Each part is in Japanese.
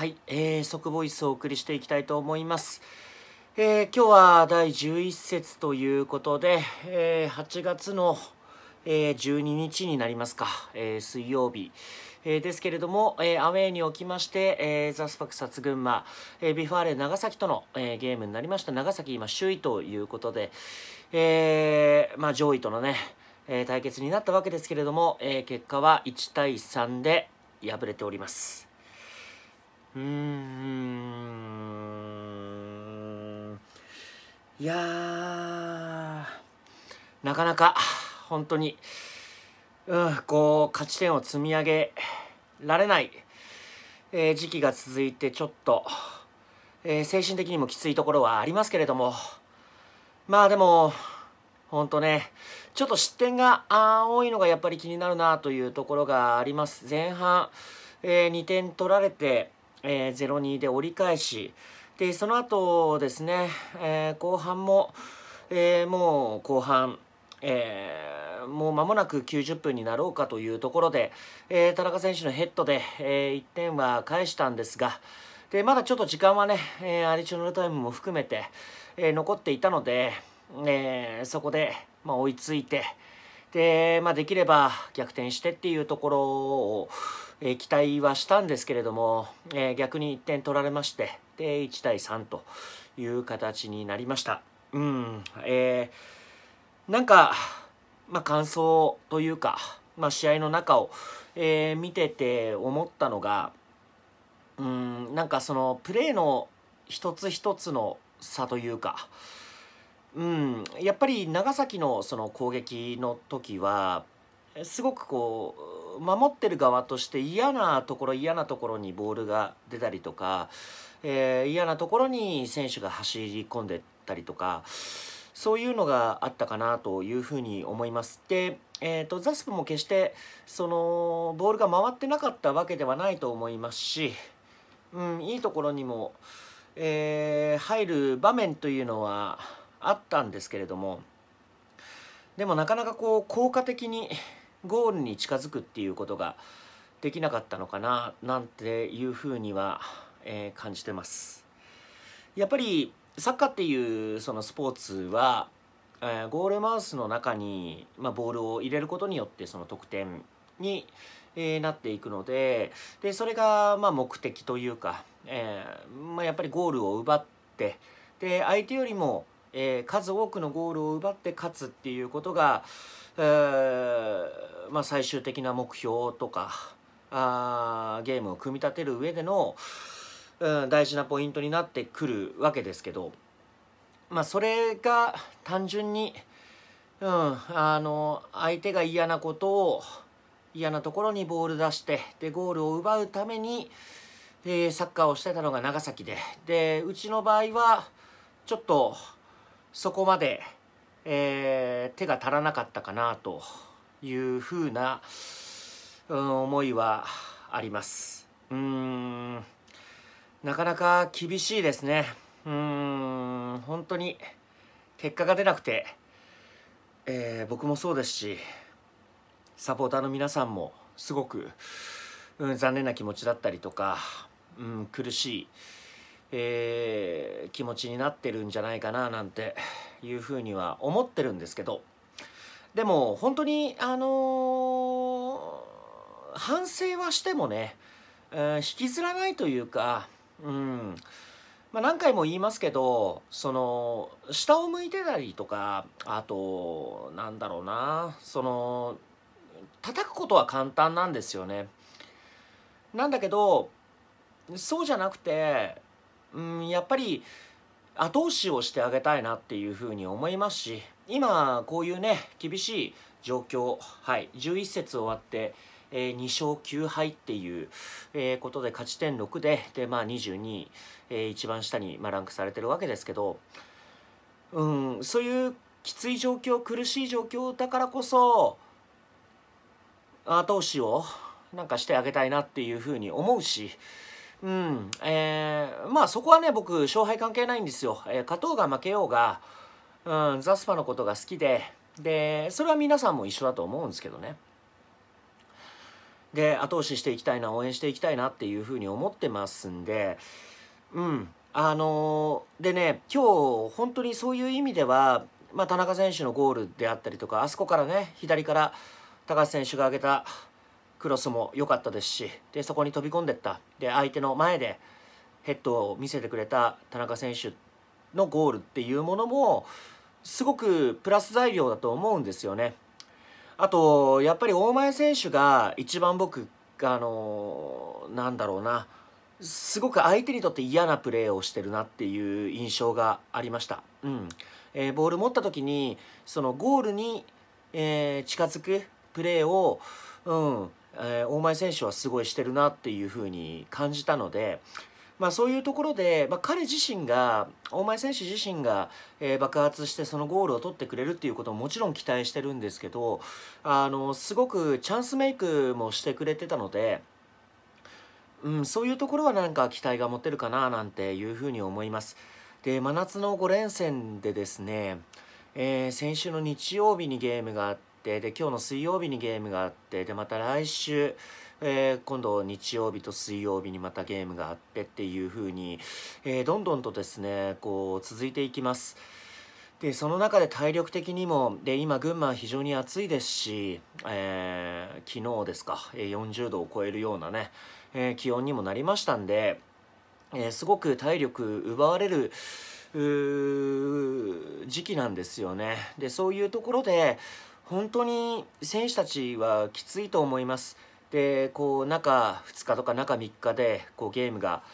はい、えー、即ボイスをお送りしていきたいと思います。えー、今日は第11節ということで、えー、8月の、えー、12日になりますか、えー、水曜日。えー、ですけれども、えー、アウェーにおきまして、えー、ザスパクサツ群馬、えー、ビファーレ長崎との、えー、ゲームになりました長崎今首位ということで、えーまあ、上位とのね、えー、対決になったわけですけれども、えー、結果は1対3で敗れております。うんいやなかなか本当にうんこう勝ち点を積み上げられない、えー、時期が続いてちょっと、えー、精神的にもきついところはありますけれどもまあでも本当ね、ちょっと失点が多いのがやっぱり気になるなというところがあります。前半、えー、2点取られて、えー、0-2で折り返しでその後ですね、えー、後半も、えー、もう後半、えー、もう間もなく90分になろうかというところで、え田中選手のヘッドで、え1点は返したんですがでまだちょっと時間はね、えアディショナルタイムも含めて、え残っていたので、えそこで、まあ、追いついて。で、まあ、できれば逆転してっていうところを、えー、期待はしたんですけれども、えー、逆に1点取られましてで1対3という形になりました。うんえー、なんか、まあ、感想というか、まあ、試合の中を、えー、見てて思ったのがうんなんかそのプレーの一つ一つの差というか、うん、やっぱり長崎のその攻撃の時はすごくこう守ってる側として嫌なところ嫌なところにボールが出たりとか、えー、嫌なところに選手が走り込んでたりとかそういうのがあったかなというふうに思います。で、えーと、とザスプも決してそのボールが回ってなかったわけではないと思いますし、うん、いいところにも、えー、入る場面というのはあったんですけれどもでもなかなかこう効果的にゴールに近づくっていうことができなかったのかななんていうふうには、えー、感じてますやっぱりサッカーっていうそのスポーツは、えー、ゴールマウスの中に、まあ、ボールを入れることによってその得点に、えー、なっていくのででそれがまあ目的というか、えーまあ、やっぱりゴールを奪ってで相手よりもえー、数多くのゴールを奪って勝つっていうことが、えー、まあ、最終的な目標とかあーゲームを組み立てる上での、うん、大事なポイントになってくるわけですけど、まあ、それが単純に、うん、あの相手が嫌なことを嫌なところにボール出してでゴールを奪うために、えー、サッカーをしてたのが長崎ででうちの場合はちょっと。そこまで、えー、手が足らなかったかなというふうな、うん、思いはありますうんなかなか厳しいですねうん本当に結果が出なくて、えー、僕もそうですしサポーターの皆さんもすごく、うん、残念な気持ちだったりとか、うん、苦しいえー、気持ちになってるんじゃないかななんていうふうには思ってるんですけどでも本当にあのー、反省はしてもね、えー、引きずらないというかうんまあ、何回も言いますけどその下を向いてたりとかあとなんだろうなその叩くことは簡単なんですよね。なんだけどそうじゃなくてうんやっぱり後押しをしてあげたいなっていうふうに思いますし今こういうね厳しい状況はい11節終わってえー、2勝9敗っていう、えー、ことで勝ち点6でで、まあ、22位、えー、一番下に、まあ、ランクされてるわけですけど、うん、そういうきつい状況苦しい状況だからこそ後押しをなんかしてあげたいなっていうふうに思うしうん、えー、まあそこはね、僕、勝敗関係ないんですよ。えー、勝とうが負けようが、うん、ザスパのことが好きで、で、それは皆さんも一緒だと思うんですけどね。で、後押ししていきたいな、応援していきたいなっていうふうに思ってますんで、うん、あのー、でね、今日、本当にそういう意味では、まあ、田中選手のゴールであったりとか、あそこからね、左から高橋選手が挙げた、クロスも良かったですしでそこに飛び込んでったで相手の前でヘッドを見せてくれた田中選手のゴールっていうものもすごくプラス材料だと思うんですよね。あとやっぱり大前選手が一番僕あのなんだろうなすごく相手にとって嫌なプレーをしてるなっていう印象がありました。うんえー、ボール持った時にそのゴールに、えー、近づくプレーを、うん、えー、大前選手はすごいしてるなっていうふうに感じたので、まあ、そういうところで、まあ、彼自身が大前選手自身が、えー、爆発してそのゴールを取ってくれるっていうことももちろん期待してるんですけどあのすごくチャンスメイクもしてくれてたので。うん、そういうところはなんか期待が持てるかななんていうふうに思います。で真夏の5連戦でですね、えー、先週の日曜日にゲームがあってってで今日の水曜日にゲームがあってでまた来週、えー、今度日曜日と水曜日にまたゲームがあってっていう風に、えー、どんどんとですねこう続いていきます。でその中で体力的にもで今群馬は非常に暑いですし、えー、昨日ですか40度を超えるようなね、えー、気温にもなりましたんで、えー、すごく体力奪われる時期なんですよね。でそういうところで本当に選手たちはきついと思います。でこう中2日とか中3日でこうゲームが、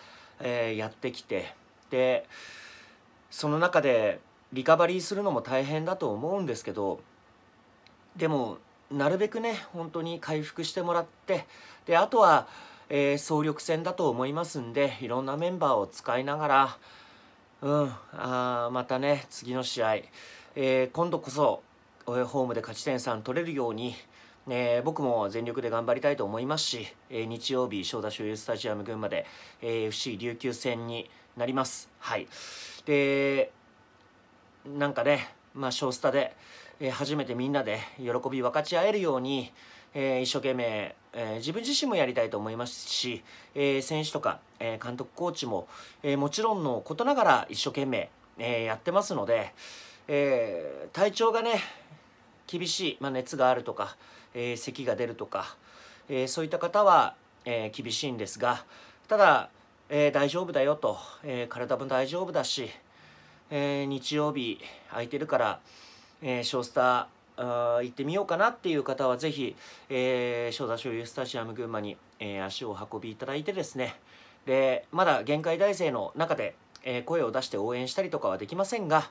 えー、やってきてでその中でリカバリーするのも大変だと思うんですけどでもなるべくね本当に回復してもらってであとは、えー、総力戦だと思いますんでいろんなメンバーを使いながら、うん、あまたね次の試合、えー、今度こそホームで勝ち点3取れるように、えー、僕も全力で頑張りたいと思いますし、えー、日曜日、正田周遊スタジアム群馬で、え FC 琉球戦になります。はい。で、なんかね、まあ、ショースタで、えー、初めてみんなで喜び分かち合えるように、えー、一生懸命、えー、自分自身もやりたいと思いますし、えー、選手とか、えー、監督、コーチも、えー、もちろんのことながら一生懸命、えー、やってますので、えー、体調がね、厳しい、まあ、熱があるとか、えー、咳が出るとか、えー、そういった方は、えー、厳しいんですがただ、えー、大丈夫だよと、えー、体も大丈夫だし、えー、日曜日空いてるから、えー、ショースター行ってみようかなっていう方はぜひ、えー、正座所有スタジアム群馬に、えー、足を運びいただいてですねでまだ限界大勢の中で、えー、声を出して応援したりとかはできませんが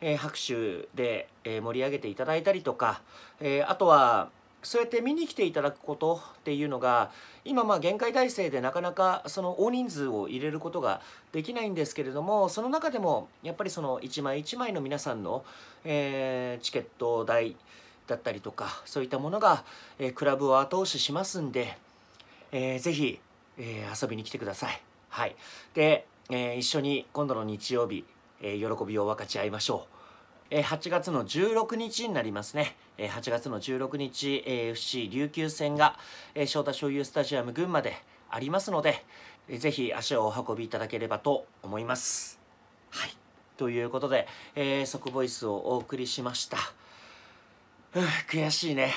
えー、拍手で、えー、盛り上げていただいたりとか、えー、あとはそうやって見に来ていただくことっていうのが今まあ限界体制でなかなかその大人数を入れることができないんですけれどもその中でもやっぱりその一枚一枚の皆さんの、えー、チケット代だったりとかそういったものが、えー、クラブを後押ししますんで、えー、ぜひ、えー、遊びに来てください。はい、で、えー、一緒に今度の日曜日え喜びを分かち合いましょう。えー、8月の16日になりますね、えー、8月の16日、えー、FC 琉球戦が、え翔太所有スタジアム群馬でありますので、えぜひ足をお運びいただければと思います。はいということで、えー、即ボイスをお送りしました。う悔しいね。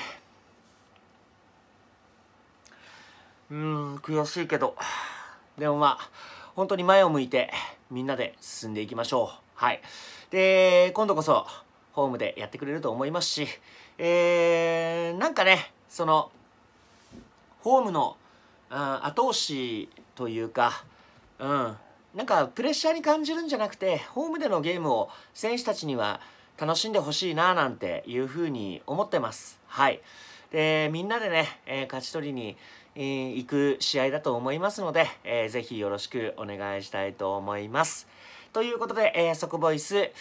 うん悔しいけどでもまあ本当に前を向いてみんなで進んでいきましょう。はい。で、今度こそホームでやってくれると思いますし、えー、なんかね、その、ホームの、うん、後押しというか、うん、なんかプレッシャーに感じるんじゃなくて、ホームでのゲームを選手たちには楽しんでほしいななんていうふうに思ってます。はい。で、みんなでね、えー、勝ち取りに、え行く試合だと思いますので、えー、ぜひよろしくお願いしたいと思います。ということで、えー、即ボイス、え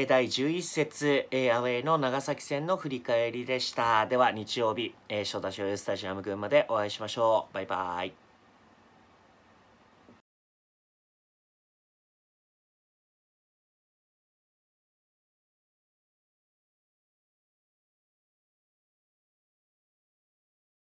ー、第11節、えー、アウェイの長崎戦の振り返りでした。では日曜日、えー、翔太翔スタジアム群馬でお会いしましょう。バイバーイ。